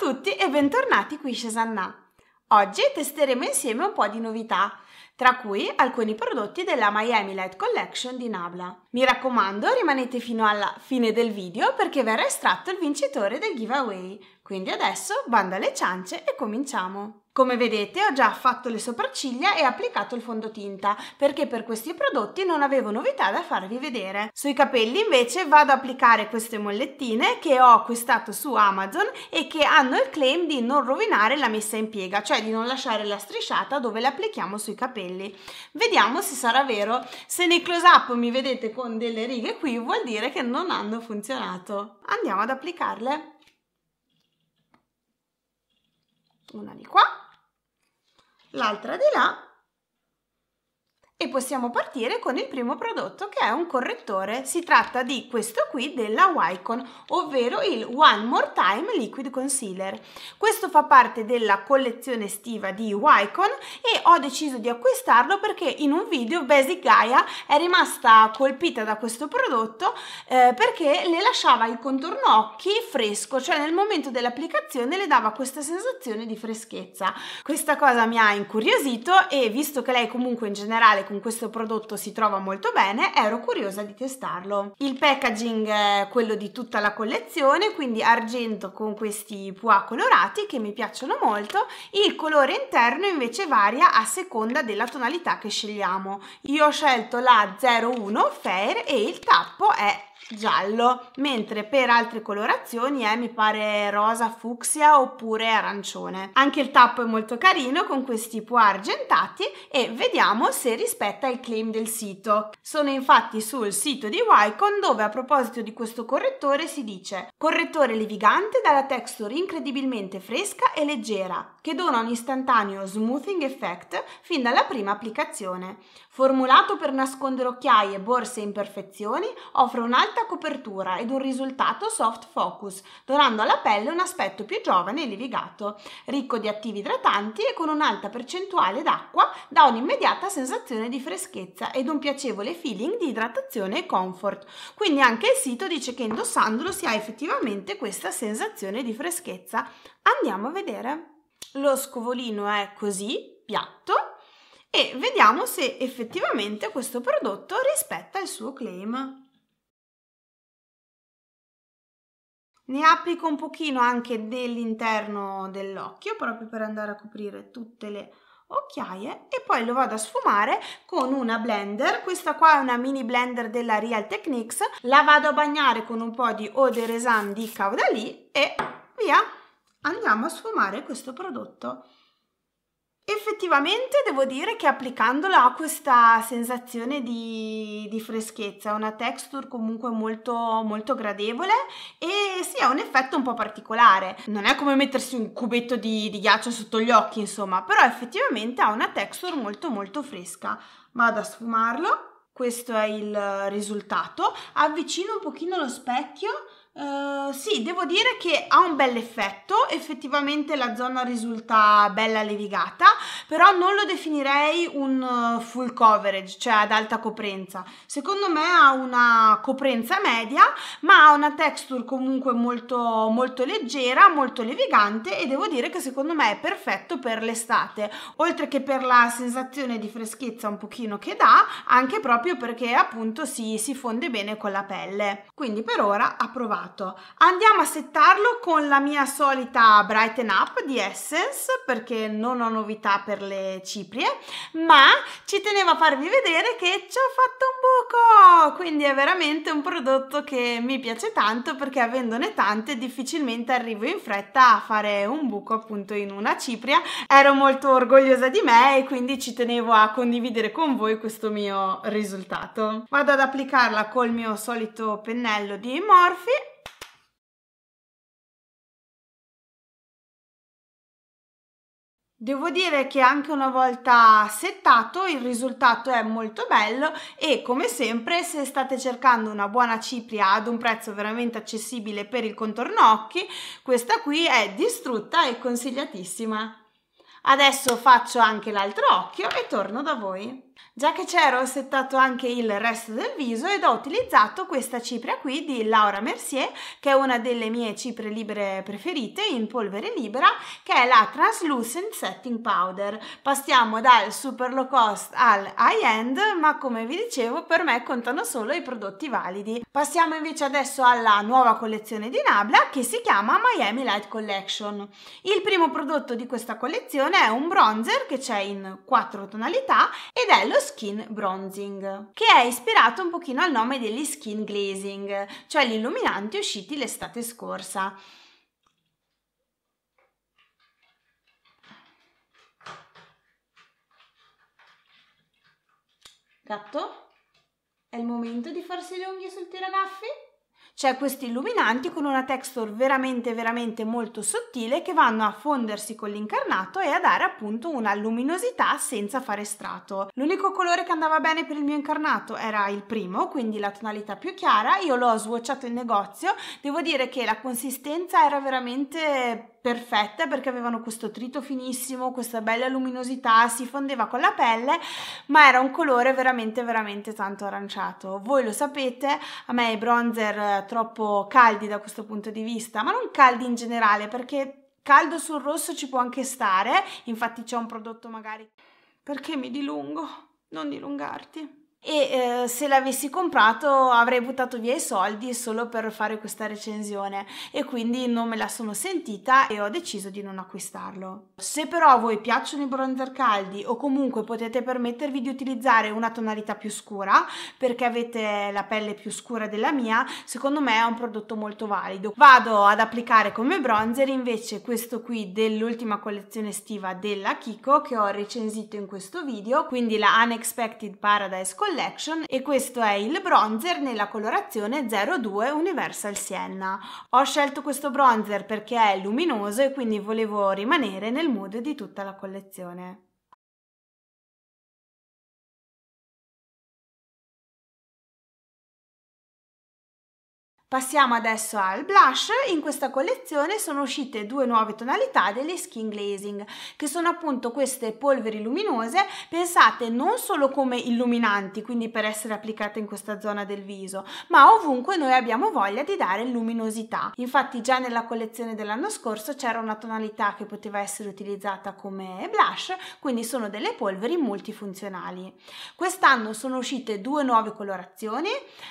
tutti e bentornati qui Cesanna. Oggi testeremo insieme un po' di novità, tra cui alcuni prodotti della Miami Light Collection di Nabla. Mi raccomando, rimanete fino alla fine del video perché verrà estratto il vincitore del giveaway. Quindi adesso bando alle ciance e cominciamo! Come vedete ho già fatto le sopracciglia e applicato il fondotinta perché per questi prodotti non avevo novità da farvi vedere. Sui capelli invece vado ad applicare queste mollettine che ho acquistato su Amazon e che hanno il claim di non rovinare la messa in piega, cioè di non lasciare la strisciata dove le applichiamo sui capelli. Vediamo se sarà vero. Se nei close up mi vedete con delle righe qui vuol dire che non hanno funzionato. Andiamo ad applicarle. una di qua, l'altra di là e possiamo partire con il primo prodotto che è un correttore. Si tratta di questo qui della Wycon, ovvero il One More Time Liquid Concealer. Questo fa parte della collezione estiva di Wycon e ho deciso di acquistarlo perché in un video Basic Gaia è rimasta colpita da questo prodotto eh, perché le lasciava il contorno occhi fresco, cioè nel momento dell'applicazione le dava questa sensazione di freschezza. Questa cosa mi ha incuriosito e visto che lei comunque in generale con questo prodotto si trova molto bene, ero curiosa di testarlo. Il packaging è quello di tutta la collezione, quindi argento con questi pois colorati che mi piacciono molto, il colore interno invece varia a seconda della tonalità che scegliamo. Io ho scelto la 01 Fair e il tappo è giallo, mentre per altre colorazioni è eh, mi pare rosa fucsia oppure arancione. Anche il tappo è molto carino con questi po argentati e vediamo se rispetta il claim del sito. Sono infatti sul sito di Wycon dove a proposito di questo correttore si dice correttore levigante dalla texture incredibilmente fresca e leggera che dona un istantaneo smoothing effect fin dalla prima applicazione. Formulato per nascondere occhiaie, borse e imperfezioni, offre un'alta alta copertura ed un risultato soft focus, donando alla pelle un aspetto più giovane e levigato, ricco di attivi idratanti e con un'alta percentuale d'acqua dà un'immediata sensazione di freschezza ed un piacevole feeling di idratazione e comfort. Quindi anche il sito dice che indossandolo si ha effettivamente questa sensazione di freschezza. Andiamo a vedere. Lo scovolino è così, piatto, e vediamo se effettivamente questo prodotto rispetta il suo claim. ne applico un pochino anche dell'interno dell'occhio proprio per andare a coprire tutte le occhiaie e poi lo vado a sfumare con una blender questa qua è una mini blender della Real Techniques la vado a bagnare con un po' di eau de raisin di caudalì e via andiamo a sfumare questo prodotto Effettivamente devo dire che applicandola ha questa sensazione di, di freschezza, una texture comunque molto, molto gradevole e sì, ha un effetto un po' particolare. Non è come mettersi un cubetto di, di ghiaccio sotto gli occhi, insomma, però effettivamente ha una texture molto molto fresca. Vado a sfumarlo, questo è il risultato. Avvicino un pochino lo specchio eh, sì, devo dire che ha un bel effetto, effettivamente la zona risulta bella levigata, però non lo definirei un eh, full coverage, cioè ad alta coprenza. Secondo me ha una coprenza media, ma ha una texture comunque molto, molto leggera, molto levigante e devo dire che secondo me è perfetto per l'estate, oltre che per la sensazione di freschezza un pochino che dà, anche proprio perché appunto si, si fonde bene con la pelle. Quindi per ora approvato alto. Esatto. Andiamo a settarlo con la mia solita Brighten Up di Essence perché non ho novità per le ciprie, ma ci tenevo a farvi vedere che ci ho fatto un buco, quindi è veramente un prodotto che mi piace tanto perché avendone tante difficilmente arrivo in fretta a fare un buco appunto in una cipria. Ero molto orgogliosa di me e quindi ci tenevo a condividere con voi questo mio risultato. Vado ad applicarla col mio solito pennello di Morphe Devo dire che anche una volta settato il risultato è molto bello e come sempre se state cercando una buona cipria ad un prezzo veramente accessibile per il contorno occhi, questa qui è distrutta e consigliatissima. Adesso faccio anche l'altro occhio e torno da voi. Già che c'ero ho settato anche il resto del viso ed ho utilizzato questa cipria qui di Laura Mercier che è una delle mie cipre libere preferite in polvere libera che è la Translucent Setting Powder. Passiamo dal super low cost al high end ma come vi dicevo per me contano solo i prodotti validi. Passiamo invece adesso alla nuova collezione di Nabla che si chiama Miami Light Collection. Il primo prodotto di questa collezione L'opzione è un bronzer che c'è in quattro tonalità ed è lo skin bronzing, che è ispirato un pochino al nome degli skin glazing, cioè gli illuminanti usciti l'estate scorsa. Gatto? È il momento di farsi le unghie sul tiragaffi? c'è questi illuminanti con una texture veramente veramente molto sottile che vanno a fondersi con l'incarnato e a dare appunto una luminosità senza fare strato. L'unico colore che andava bene per il mio incarnato era il primo, quindi la tonalità più chiara, io l'ho swatchato in negozio, devo dire che la consistenza era veramente perfetta perché avevano questo trito finissimo, questa bella luminosità, si fondeva con la pelle, ma era un colore veramente veramente tanto aranciato. Voi lo sapete, a me i bronzer eh, troppo caldi da questo punto di vista, ma non caldi in generale perché caldo sul rosso ci può anche stare, infatti c'è un prodotto magari... Perché mi dilungo? Non dilungarti e eh, se l'avessi comprato avrei buttato via i soldi solo per fare questa recensione e quindi non me la sono sentita e ho deciso di non acquistarlo. Se però a voi piacciono i bronzer caldi o comunque potete permettervi di utilizzare una tonalità più scura perché avete la pelle più scura della mia, secondo me è un prodotto molto valido. Vado ad applicare come bronzer invece questo qui dell'ultima collezione estiva della Kiko che ho recensito in questo video, quindi la Unexpected Paradise Collection Collection e questo è il bronzer nella colorazione 02 Universal Sienna. Ho scelto questo bronzer perché è luminoso e quindi volevo rimanere nel mood di tutta la collezione. Passiamo adesso al blush, in questa collezione sono uscite due nuove tonalità delle Skin Glazing, che sono appunto queste polveri luminose pensate non solo come illuminanti, quindi per essere applicate in questa zona del viso, ma ovunque noi abbiamo voglia di dare luminosità. Infatti già nella collezione dell'anno scorso c'era una tonalità che poteva essere utilizzata come blush, quindi sono delle polveri multifunzionali. Quest'anno sono uscite due nuove colorazioni,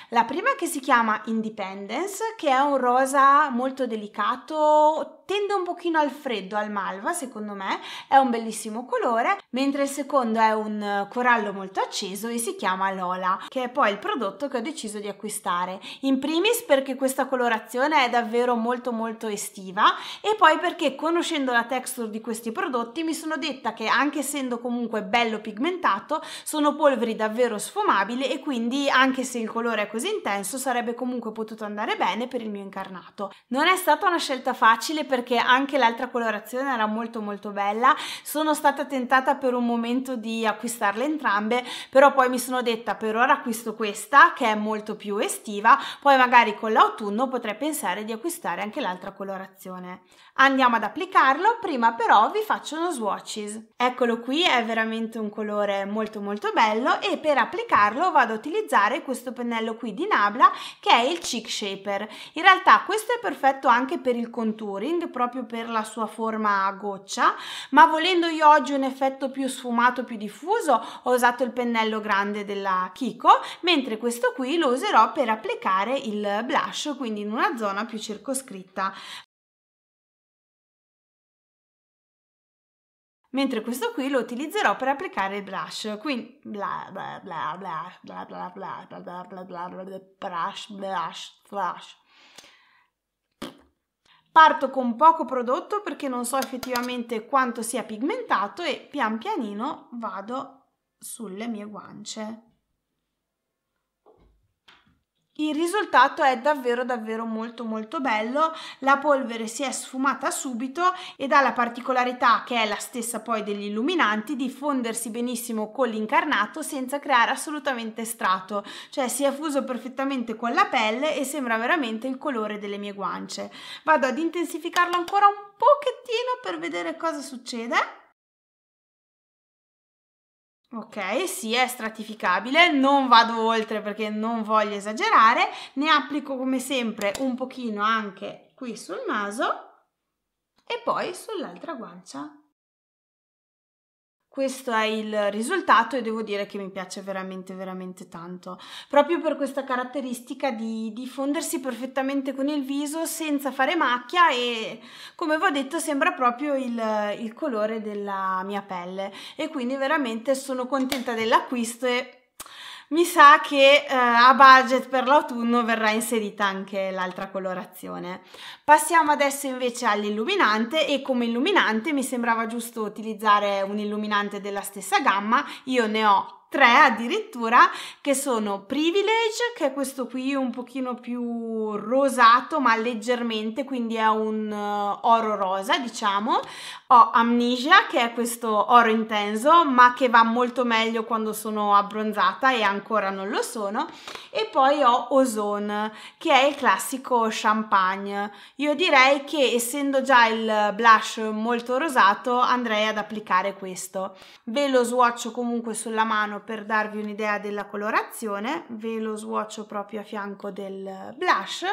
la prima che si chiama Independent, Sundance, che è un rosa molto delicato, tende un pochino al freddo, al malva secondo me, è un bellissimo colore, mentre il secondo è un eh, corallo molto acceso e si chiama Lola, che è poi il prodotto che ho deciso di acquistare. In primis perché questa colorazione è davvero molto molto estiva e poi perché conoscendo la texture di questi prodotti mi sono detta che anche essendo comunque bello pigmentato sono polveri davvero sfumabili e quindi anche se il colore è così intenso sarebbe comunque potuto andare bene per il mio incarnato. Non è stata una scelta facile perché perché anche l'altra colorazione era molto molto bella sono stata tentata per un momento di acquistarle entrambe però poi mi sono detta per ora acquisto questa che è molto più estiva poi magari con l'autunno potrei pensare di acquistare anche l'altra colorazione Andiamo ad applicarlo, prima però vi faccio uno swatches. Eccolo qui, è veramente un colore molto molto bello e per applicarlo vado ad utilizzare questo pennello qui di Nabla che è il Cheek Shaper. In realtà questo è perfetto anche per il contouring, proprio per la sua forma a goccia, ma volendo io oggi un effetto più sfumato, più diffuso, ho usato il pennello grande della Kiko, mentre questo qui lo userò per applicare il blush, quindi in una zona più circoscritta. mentre questo qui lo utilizzerò per applicare il brush, quindi bla bla bla bla bla bla bla bla bla bla bla brush brush flash. Parto con poco prodotto perché non so effettivamente quanto sia pigmentato e pian pianino vado sulle mie guance. Il risultato è davvero davvero molto molto bello, la polvere si è sfumata subito ed ha la particolarità che è la stessa poi degli illuminanti di fondersi benissimo con l'incarnato senza creare assolutamente strato, cioè si è fuso perfettamente con la pelle e sembra veramente il colore delle mie guance. Vado ad intensificarlo ancora un pochettino per vedere cosa succede. Ok, sì, è stratificabile, non vado oltre perché non voglio esagerare, ne applico come sempre un pochino anche qui sul naso e poi sull'altra guancia questo è il risultato e devo dire che mi piace veramente veramente tanto proprio per questa caratteristica di diffondersi perfettamente con il viso senza fare macchia e come vi ho detto sembra proprio il, il colore della mia pelle e quindi veramente sono contenta dell'acquisto e mi sa che eh, a budget per l'autunno verrà inserita anche l'altra colorazione. Passiamo adesso invece all'illuminante e come illuminante mi sembrava giusto utilizzare un illuminante della stessa gamma, io ne ho tre addirittura che sono Privilege, che è questo qui un pochino più rosato ma leggermente, quindi è un uh, oro rosa diciamo. Ho Amnesia, che è questo oro intenso ma che va molto meglio quando sono abbronzata e ancora non lo sono e poi ho Ozone che è il classico champagne. Io direi che essendo già il blush molto rosato andrei ad applicare questo. Ve lo swatcho comunque sulla mano per darvi un'idea della colorazione, ve lo swatcho proprio a fianco del blush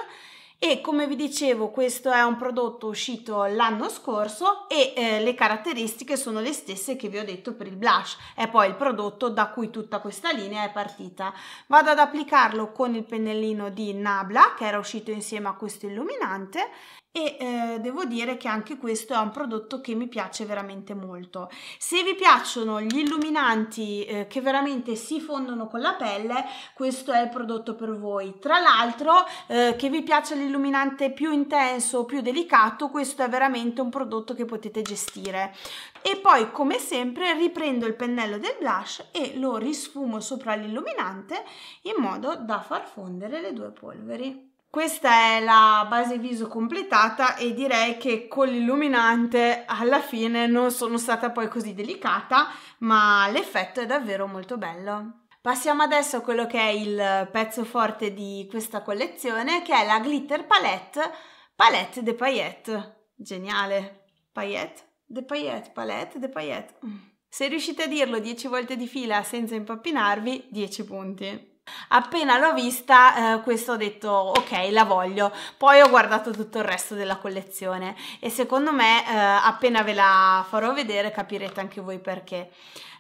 e come vi dicevo questo è un prodotto uscito l'anno scorso e eh, le caratteristiche sono le stesse che vi ho detto per il blush è poi il prodotto da cui tutta questa linea è partita vado ad applicarlo con il pennellino di Nabla che era uscito insieme a questo illuminante e eh, devo dire che anche questo è un prodotto che mi piace veramente molto. Se vi piacciono gli illuminanti eh, che veramente si fondono con la pelle, questo è il prodotto per voi. Tra l'altro, eh, che vi piaccia l'illuminante più intenso o più delicato, questo è veramente un prodotto che potete gestire. E poi, come sempre, riprendo il pennello del blush e lo risfumo sopra l'illuminante in modo da far fondere le due polveri. Questa è la base viso completata e direi che con l'illuminante alla fine non sono stata poi così delicata, ma l'effetto è davvero molto bello. Passiamo adesso a quello che è il pezzo forte di questa collezione, che è la Glitter Palette Palette de Paillette. Geniale! Paillette de Paillette, Palette de Paillette. Mm. Se riuscite a dirlo 10 volte di fila senza impappinarvi, 10 punti. Appena l'ho vista, eh, questo ho detto ok, la voglio. Poi ho guardato tutto il resto della collezione e secondo me eh, appena ve la farò vedere capirete anche voi perché.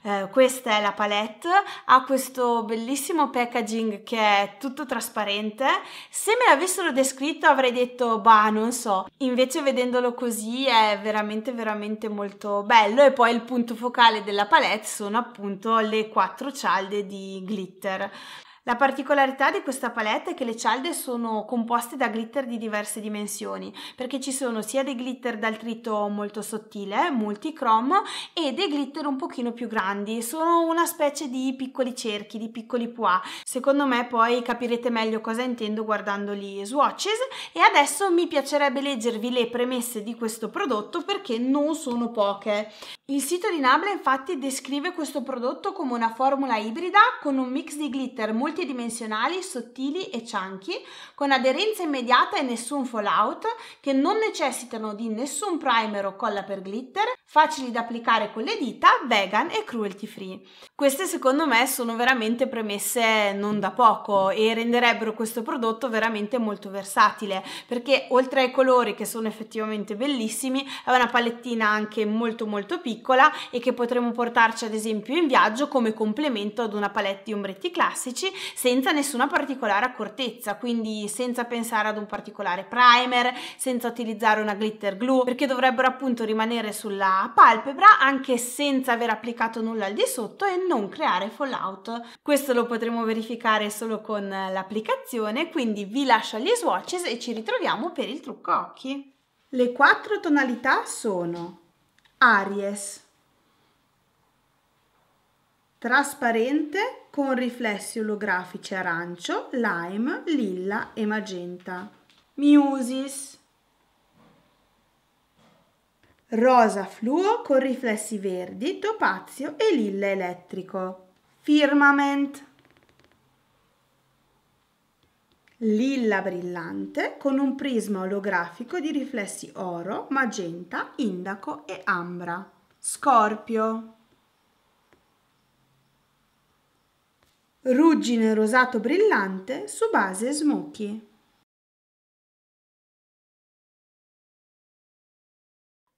Eh, questa è la palette, ha questo bellissimo packaging che è tutto trasparente. Se me l'avessero descritto avrei detto bah, non so. Invece vedendolo così è veramente veramente molto bello e poi il punto focale della palette sono appunto le quattro cialde di glitter. La particolarità di questa palette è che le cialde sono composte da glitter di diverse dimensioni, perché ci sono sia dei glitter dal trito molto sottile, multichrome, e dei glitter un pochino più grandi, sono una specie di piccoli cerchi, di piccoli pois. Secondo me poi capirete meglio cosa intendo guardando gli swatches e adesso mi piacerebbe leggervi le premesse di questo prodotto perché non sono poche. Il sito di Nabla infatti descrive questo prodotto come una formula ibrida con un mix di glitter multi multidimensionali, sottili e chunky, con aderenza immediata e nessun fallout, che non necessitano di nessun primer o colla per glitter, facili da applicare con le dita, vegan e cruelty free. Queste secondo me sono veramente premesse non da poco e renderebbero questo prodotto veramente molto versatile, perché oltre ai colori che sono effettivamente bellissimi, è una palettina anche molto molto piccola e che potremmo portarci ad esempio in viaggio come complemento ad una palette di ombretti classici senza nessuna particolare accortezza, quindi senza pensare ad un particolare primer, senza utilizzare una glitter glue, perché dovrebbero appunto rimanere sulla palpebra anche senza aver applicato nulla al di sotto e non creare fallout. Questo lo potremo verificare solo con l'applicazione, quindi vi lascio agli swatches e ci ritroviamo per il trucco occhi. Le quattro tonalità sono Aries, trasparente con riflessi olografici arancio, lime, lilla e magenta. Musis rosa fluo con riflessi verdi, topazio e lilla elettrico. Firmament lilla brillante con un prisma olografico di riflessi oro, magenta, indaco e ambra. Scorpio ruggine rosato brillante su base smoky.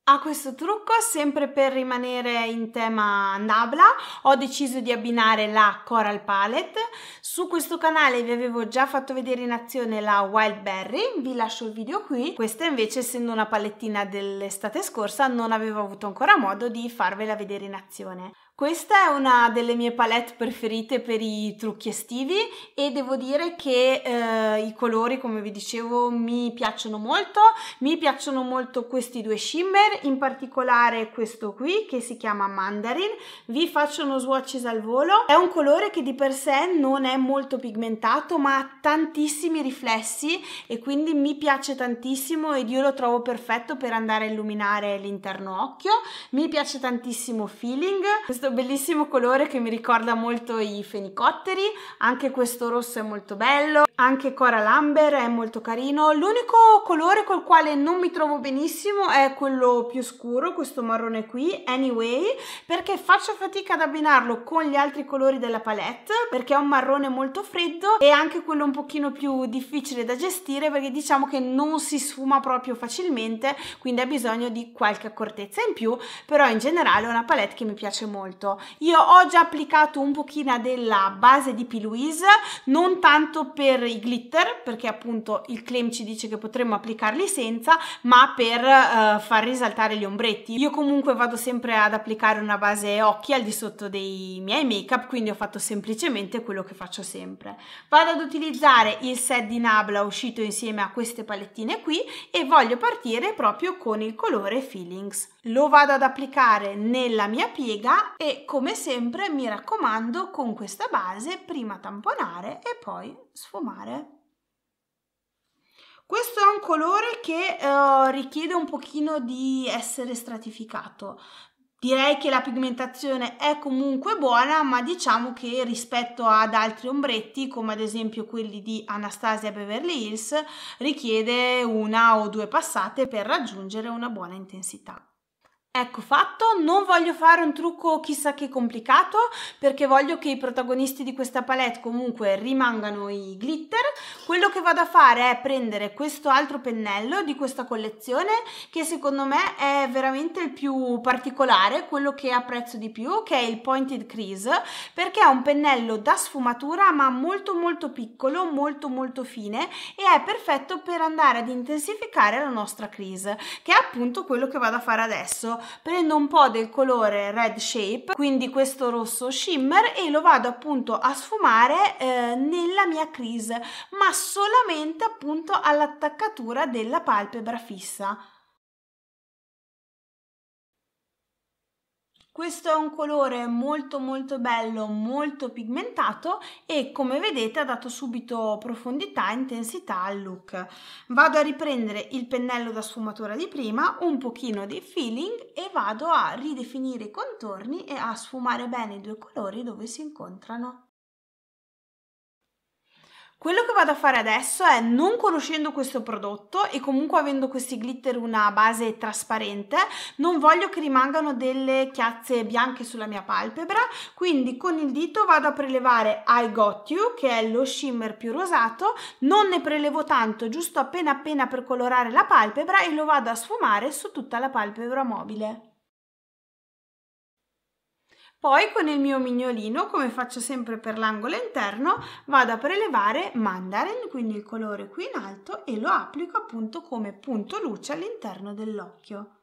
A questo trucco, sempre per rimanere in tema Nabla, ho deciso di abbinare la Coral Palette. Su questo canale vi avevo già fatto vedere in azione la Wild Berry, vi lascio il video qui. Questa invece, essendo una palettina dell'estate scorsa, non avevo avuto ancora modo di farvela vedere in azione. Questa è una delle mie palette preferite per i trucchi estivi e devo dire che eh, i colori, come vi dicevo, mi piacciono molto. Mi piacciono molto questi due shimmer, in particolare questo qui che si chiama Mandarin. Vi faccio uno swatches al volo. È un colore che di per sé non è molto pigmentato ma ha tantissimi riflessi e quindi mi piace tantissimo ed io lo trovo perfetto per andare a illuminare l'interno occhio. Mi piace tantissimo Feeling. Questo questo bellissimo colore che mi ricorda molto i fenicotteri, anche questo rosso è molto bello, anche Coral Amber è molto carino. L'unico colore col quale non mi trovo benissimo è quello più scuro, questo marrone qui, Anyway, perché faccio fatica ad abbinarlo con gli altri colori della palette, perché è un marrone molto freddo e anche quello un pochino più difficile da gestire perché diciamo che non si sfuma proprio facilmente, quindi ha bisogno di qualche accortezza in più, però in generale è una palette che mi piace molto molto. Io ho già applicato un pochino della base di P. Louise, non tanto per i glitter, perché appunto il claim ci dice che potremmo applicarli senza, ma per eh, far risaltare gli ombretti. Io comunque vado sempre ad applicare una base occhi al di sotto dei miei make-up, quindi ho fatto semplicemente quello che faccio sempre. Vado ad utilizzare il set di Nabla uscito insieme a queste palettine qui e voglio partire proprio con il colore Feelings. Lo vado ad applicare nella mia piega e e come sempre mi raccomando con questa base prima tamponare e poi sfumare. Questo è un colore che eh, richiede un pochino di essere stratificato. Direi che la pigmentazione è comunque buona, ma diciamo che rispetto ad altri ombretti, come ad esempio quelli di Anastasia Beverly Hills, richiede una o due passate per raggiungere una buona intensità. Ecco fatto, non voglio fare un trucco chissà che complicato perché voglio che i protagonisti di questa palette comunque rimangano i glitter. Quello che vado a fare è prendere questo altro pennello di questa collezione che secondo me è veramente il più particolare, quello che apprezzo di più, che è il Pointed Crease, perché è un pennello da sfumatura ma molto molto piccolo, molto molto fine e è perfetto per andare ad intensificare la nostra crease, che è appunto quello che vado a fare adesso prendo un po' del colore red shape quindi questo rosso shimmer e lo vado appunto a sfumare eh, nella mia crease ma solamente appunto all'attaccatura della palpebra fissa Questo è un colore molto molto bello, molto pigmentato e come vedete ha dato subito profondità e intensità al look. Vado a riprendere il pennello da sfumatura di prima, un pochino di feeling e vado a ridefinire i contorni e a sfumare bene i due colori dove si incontrano. Quello che vado a fare adesso è, non conoscendo questo prodotto e comunque avendo questi glitter una base trasparente, non voglio che rimangano delle chiazze bianche sulla mia palpebra, quindi con il dito vado a prelevare I Got You, che è lo shimmer più rosato, non ne prelevo tanto, giusto appena appena per colorare la palpebra e lo vado a sfumare su tutta la palpebra mobile. Poi con il mio mignolino, come faccio sempre per l'angolo interno, vado a prelevare mandarin, quindi il colore qui in alto, e lo applico appunto come punto luce all'interno dell'occhio.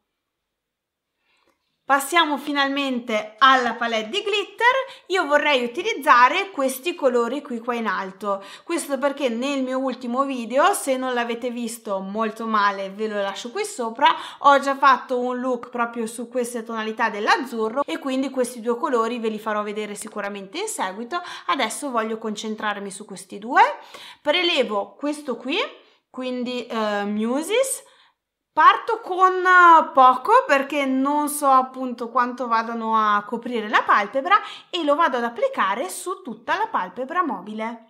Passiamo finalmente alla palette di glitter, io vorrei utilizzare questi colori qui qua in alto, questo perché nel mio ultimo video, se non l'avete visto molto male ve lo lascio qui sopra, ho già fatto un look proprio su queste tonalità dell'azzurro e quindi questi due colori ve li farò vedere sicuramente in seguito, adesso voglio concentrarmi su questi due, prelevo questo qui, quindi uh, Muses, Parto con eh, poco perché non so appunto quanto vadano a coprire la palpebra e lo vado ad applicare su tutta la palpebra mobile.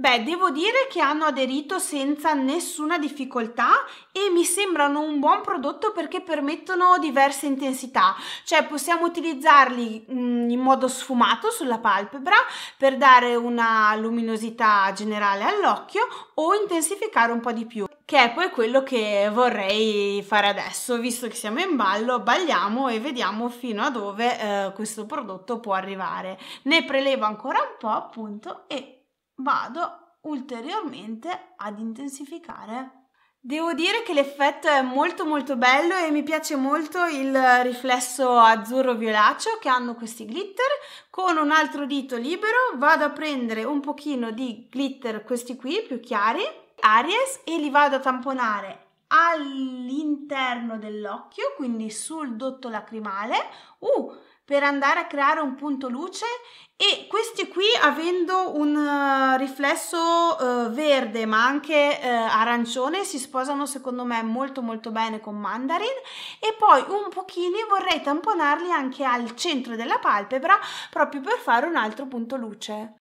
Beh, devo dire che hanno aderito senza nessuna difficoltà e mi sembrano un buon prodotto perché permettono diverse intensità, cioè possiamo utilizzarli mm, in modo sfumato sulla palpebra per dare una luminosità generale all'occhio o intensificare un po' di più, che è poi quello che vorrei fare adesso, visto che siamo in ballo, balliamo e vediamo fino a dove eh, questo prodotto può arrivare. Ne prelevo ancora un po' appunto e vado ulteriormente ad intensificare. Devo dire che l'effetto è molto molto bello e mi piace molto il riflesso azzurro violaceo che hanno questi glitter. Con un altro dito libero vado a prendere un pochino di glitter, questi qui più chiari, Aries, e li vado a tamponare all'interno dell'occhio, quindi sul dotto lacrimale, uh, per andare a creare un punto luce e questi qui avendo un eh, riflesso eh, verde ma anche eh, arancione si sposano secondo me molto molto bene con mandarin e poi un pochino vorrei tamponarli anche al centro della palpebra proprio per fare un altro punto luce.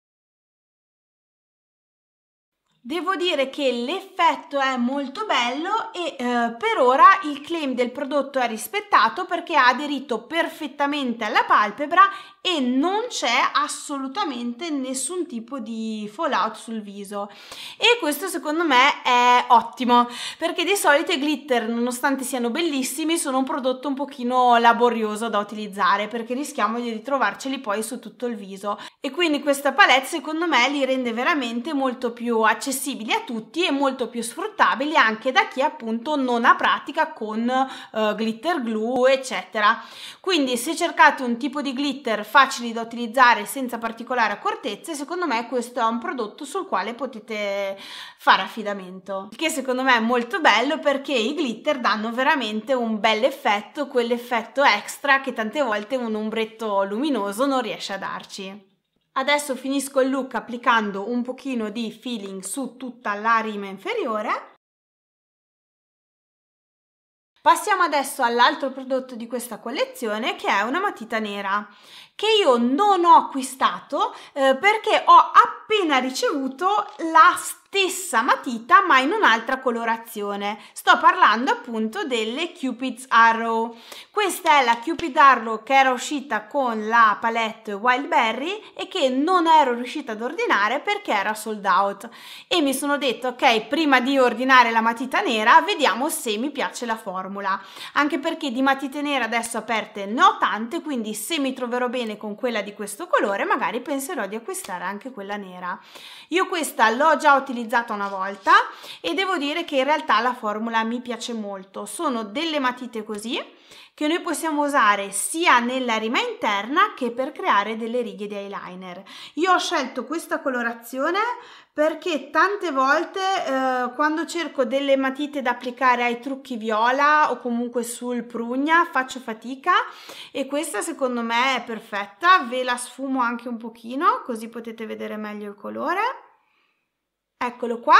Devo dire che l'effetto è molto bello e eh, per ora il claim del prodotto è rispettato perché ha aderito perfettamente alla palpebra e non c'è assolutamente nessun tipo di fallout sul viso. E questo secondo me è ottimo perché di solito i glitter, nonostante siano bellissimi, sono un prodotto un pochino laborioso da utilizzare perché rischiamo di ritrovarceli poi su tutto il viso. E quindi questa palette secondo me li rende veramente molto più accessibili accessibili a tutti e molto più sfruttabili anche da chi appunto non ha pratica con eh, glitter glue eccetera. Quindi se cercate un tipo di glitter facili da utilizzare senza particolari accortezze, secondo me questo è un prodotto sul quale potete fare affidamento. che secondo me è molto bello perché i glitter danno veramente un bel effetto, quell'effetto extra che tante volte un ombretto luminoso non riesce a darci. Adesso finisco il look applicando un pochino di feeling su tutta la rima inferiore. Passiamo adesso all'altro prodotto di questa collezione che è una matita nera che io non ho acquistato eh, perché ho appena ricevuto la stessa matita ma in un'altra colorazione. Sto parlando appunto delle Cupid's Arrow. Questa è la Cupid Arrow che era uscita con la palette Wildberry e che non ero riuscita ad ordinare perché era sold out. E mi sono detto ok, prima di ordinare la matita nera vediamo se mi piace la formula. Anche perché di matite nere adesso aperte ne ho tante, quindi se mi troverò bene con quella di questo colore magari penserò di acquistare anche quella nera. Io questa l'ho già utilizzata utilizzata una volta e devo dire che in realtà la formula mi piace molto. Sono delle matite così che noi possiamo usare sia nella rima interna che per creare delle righe di eyeliner. Io ho scelto questa colorazione perché tante volte eh, quando cerco delle matite da applicare ai trucchi viola o comunque sul prugna faccio fatica e questa secondo me è perfetta, ve la sfumo anche un pochino così potete vedere meglio il colore. Eccolo qua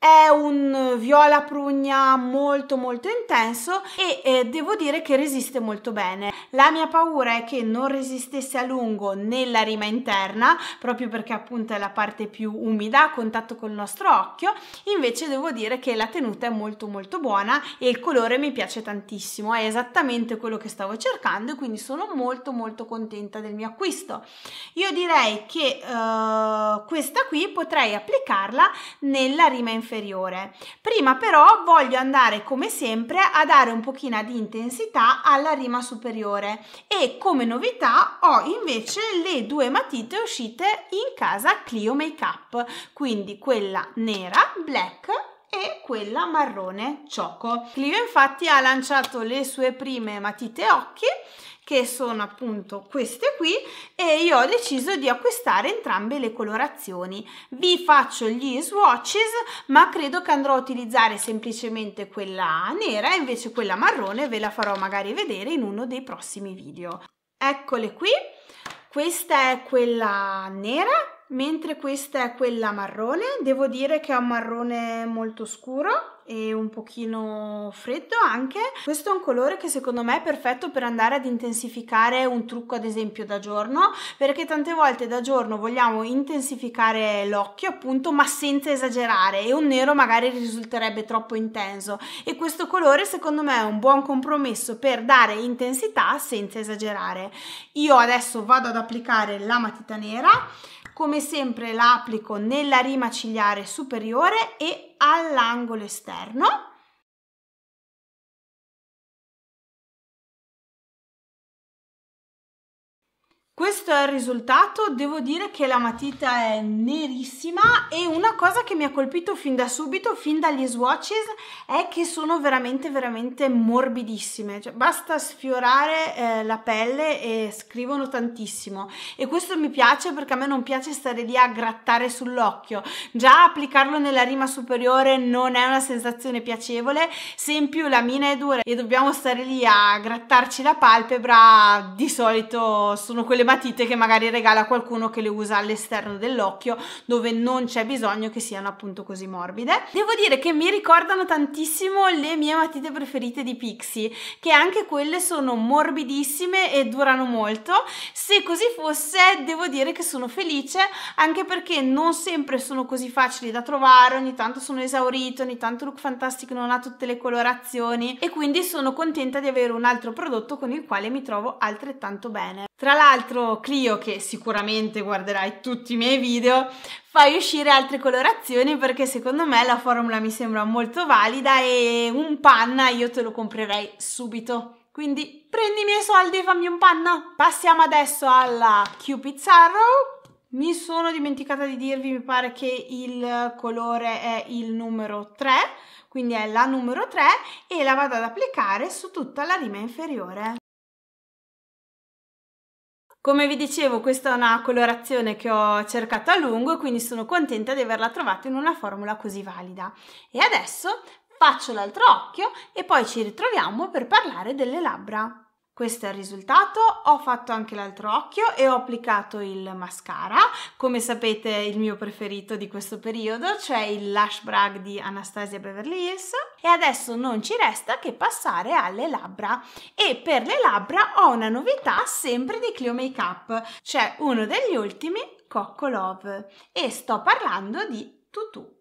è un viola prugna molto molto intenso e eh, devo dire che resiste molto bene. La mia paura è che non resistesse a lungo nella rima interna, proprio perché appunto è la parte più umida a contatto col nostro occhio, invece devo dire che la tenuta è molto molto buona e il colore mi piace tantissimo, è esattamente quello che stavo cercando e quindi sono molto molto contenta del mio acquisto. Io direi che eh, questa qui potrei applicarla nella rima interna inferiore. Prima però voglio andare come sempre a dare un pochino di intensità alla rima superiore e come novità ho invece le due matite uscite in casa Clio Makeup, quindi quella nera, black e quella marrone cioco. Clio infatti ha lanciato le sue prime matite occhi che sono appunto queste qui e io ho deciso di acquistare entrambe le colorazioni. Vi faccio gli swatches ma credo che andrò a utilizzare semplicemente quella nera invece quella marrone ve la farò magari vedere in uno dei prossimi video. Eccole qui, questa è quella nera mentre questa è quella marrone, devo dire che è un marrone molto scuro e un pochino freddo anche. Questo è un colore che secondo me è perfetto per andare ad intensificare un trucco ad esempio da giorno, perché tante volte da giorno vogliamo intensificare l'occhio appunto, ma senza esagerare e un nero magari risulterebbe troppo intenso e questo colore secondo me è un buon compromesso per dare intensità senza esagerare. Io adesso vado ad applicare la matita nera come sempre la applico nella rima ciliare superiore e all'angolo esterno Questo è il risultato, devo dire che la matita è nerissima e una cosa che mi ha colpito fin da subito, fin dagli swatches, è che sono veramente veramente morbidissime, cioè, basta sfiorare eh, la pelle e scrivono tantissimo e questo mi piace perché a me non piace stare lì a grattare sull'occhio, già applicarlo nella rima superiore non è una sensazione piacevole, se in più la mina è dura e dobbiamo stare lì a grattarci la palpebra, di solito sono quelle matite che magari regala qualcuno che le usa all'esterno dell'occhio dove non c'è bisogno che siano appunto così morbide. Devo dire che mi ricordano tantissimo le mie matite preferite di Pixie che anche quelle sono morbidissime e durano molto. Se così fosse devo dire che sono felice anche perché non sempre sono così facili da trovare, ogni tanto sono esaurito, ogni tanto Look Fantastic non ha tutte le colorazioni e quindi sono contenta di avere un altro prodotto con il quale mi trovo altrettanto bene. Tra l'altro Clio, che sicuramente guarderai tutti i miei video, fai uscire altre colorazioni perché secondo me la formula mi sembra molto valida e un panna io te lo comprerei subito. Quindi prendi i miei soldi e fammi un panna. Passiamo adesso alla Cupid's Arrow. Mi sono dimenticata di dirvi, mi pare che il colore è il numero 3, quindi è la numero 3 e la vado ad applicare su tutta la rima inferiore. Come vi dicevo questa è una colorazione che ho cercato a lungo e quindi sono contenta di averla trovata in una formula così valida. E adesso faccio l'altro occhio e poi ci ritroviamo per parlare delle labbra. Questo è il risultato, ho fatto anche l'altro occhio e ho applicato il mascara, come sapete il mio preferito di questo periodo, cioè il Lash Brag di Anastasia Beverly Hills e adesso non ci resta che passare alle labbra e per le labbra ho una novità sempre di Clio Makeup, cioè uno degli ultimi Cocco Love e sto parlando di Tutu.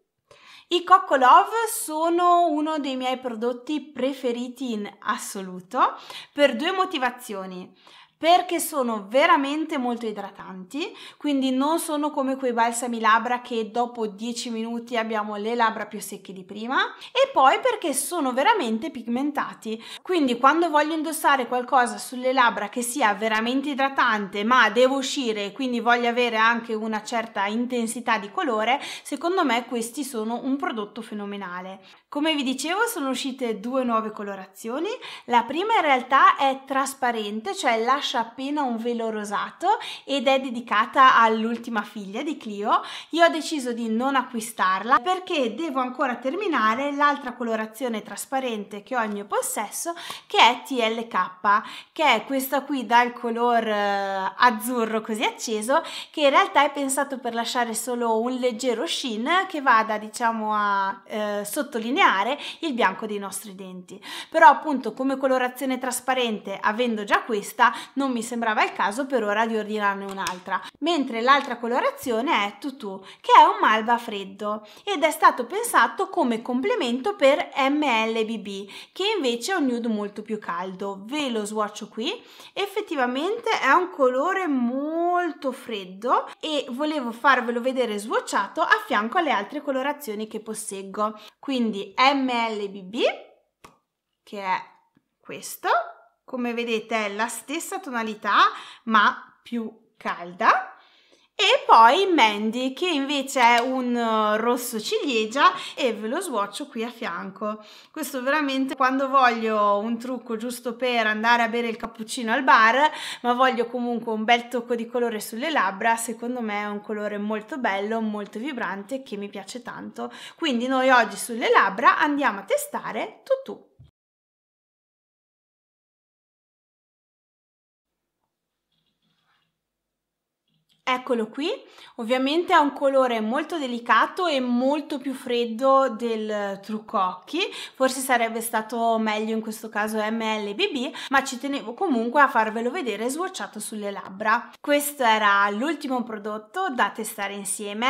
I Love sono uno dei miei prodotti preferiti in assoluto per due motivazioni perché sono veramente molto idratanti, quindi non sono come quei balsami labbra che dopo 10 minuti abbiamo le labbra più secche di prima e poi perché sono veramente pigmentati. Quindi quando voglio indossare qualcosa sulle labbra che sia veramente idratante, ma devo uscire quindi voglio avere anche una certa intensità di colore, secondo me questi sono un prodotto fenomenale. Come vi dicevo, sono uscite due nuove colorazioni. La prima in realtà è trasparente, cioè lascia lascia appena un velo rosato ed è dedicata all'ultima figlia di Clio. Io ho deciso di non acquistarla perché devo ancora terminare l'altra colorazione trasparente che ho al mio possesso che è TLK, che è questa qui dal color eh, azzurro così acceso che in realtà è pensato per lasciare solo un leggero sheen che vada diciamo a eh, sottolineare il bianco dei nostri denti. Però appunto come colorazione trasparente avendo già questa non mi sembrava il caso per ora di ordinarne un'altra, mentre l'altra colorazione è Tutu, che è un malva freddo ed è stato pensato come complemento per MLBB, che invece è un nude molto più caldo. Ve lo swatcho qui, effettivamente è un colore molto freddo e volevo farvelo vedere swatchato a fianco alle altre colorazioni che posseggo. Quindi MLBB, che è questo, come vedete è la stessa tonalità ma più calda. E poi Mandy che invece è un eh, rosso ciliegia e ve lo swatcho qui a fianco. Questo veramente quando voglio un trucco giusto per andare a bere il cappuccino al bar ma voglio comunque un bel tocco di colore sulle labbra, secondo me è un colore molto bello, molto vibrante che mi piace tanto. Quindi noi oggi sulle labbra andiamo a testare Tutu. Eccolo qui, ovviamente ha un colore molto delicato e molto più freddo del eh, trucco occhi, forse sarebbe stato meglio in questo caso MLBB, ma ci tenevo comunque a farvelo vedere swatchato sulle labbra. Questo era l'ultimo prodotto da testare insieme,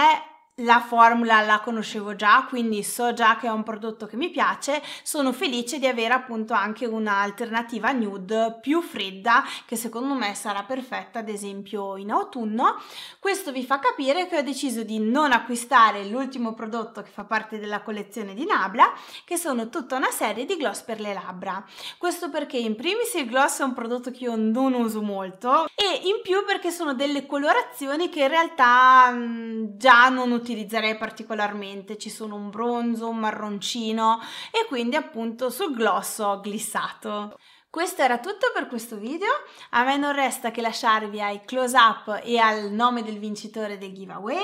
la formula la conoscevo già, quindi so già che è un prodotto che mi piace, sono felice di avere appunto anche un'alternativa nude più fredda che secondo me sarà perfetta ad esempio in autunno. Questo vi fa capire che ho deciso di non acquistare l'ultimo prodotto che fa parte della collezione di Nabla, che sono tutta una serie di gloss per le labbra. Questo perché in primis il gloss è un prodotto che io non uso molto e in più perché sono delle colorazioni che in realtà mh, mm, già non utilizzo utilizzerei particolarmente, ci sono un bronzo, un marroncino e quindi appunto sul gloss ho glissato. Questo era tutto per questo video, a me non resta che lasciarvi ai close up e al nome del vincitore del giveaway.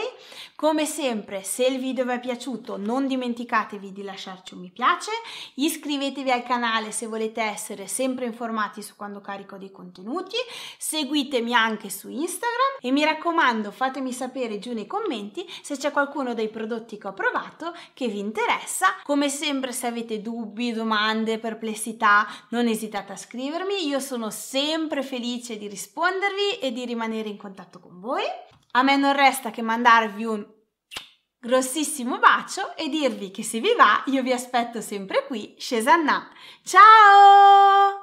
Come sempre, se il video vi è piaciuto non dimenticatevi di lasciarci un mi piace, iscrivetevi al canale se volete essere sempre informati su quando carico dei contenuti, seguitemi anche su Instagram e mi raccomando fatemi sapere giù nei commenti se c'è qualcuno dei prodotti che ho provato che vi interessa. Come sempre se avete dubbi, domande, perplessità non esitate a a scrivermi, io sono sempre felice di rispondervi e di rimanere in contatto con voi. A me non resta che mandarvi un grossissimo bacio e dirvi che se vi va io vi aspetto sempre qui, Shesannà. Ciao!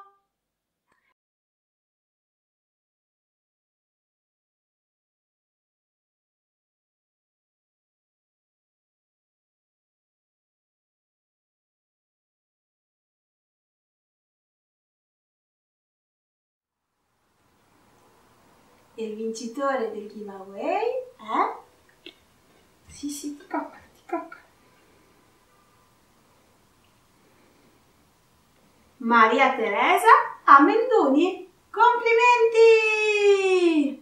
il vincitore del giveaway è... Sì, sì, ti cocca, ti cocca. Maria Teresa Amendoni. Complimenti!